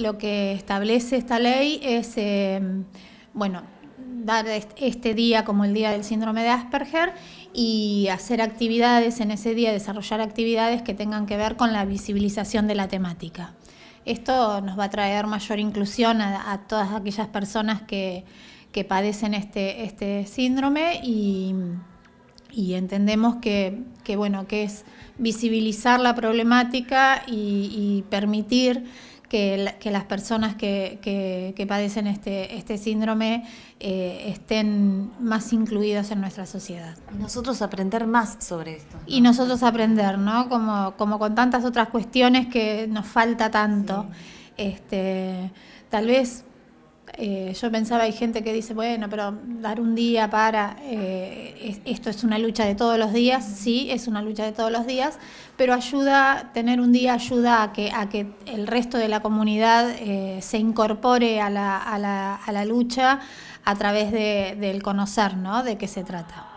lo que establece esta ley es, em, bueno, dar este día como el día del síndrome de Asperger y hacer actividades en ese día, desarrollar actividades que tengan que ver con la visibilización de la temática. Esto nos va a traer mayor inclusión a, todas aquellas personas que, padecen este, este, síndrome y, entendemos que, bueno, que es visibilizar la problemática y permitir que, las personas que, padecen este, este síndrome eh, estén más incluidas en nuestra sociedad. Y nosotros aprender más sobre esto. Y nosotros aprender, ¿no? Como, con tantas otras cuestiones que nos falta tanto. Este, tal vez eh, yo pensaba, hay gente que dice, bueno, pero dar un día para, eh, esto es una lucha de todos los días, sí, es una lucha de todos los días, pero ayuda, tener un día ayuda a que, a que el resto de la comunidad eh, se incorpore a la, a, la, a la, lucha a través de, del conocer, De qué se trata.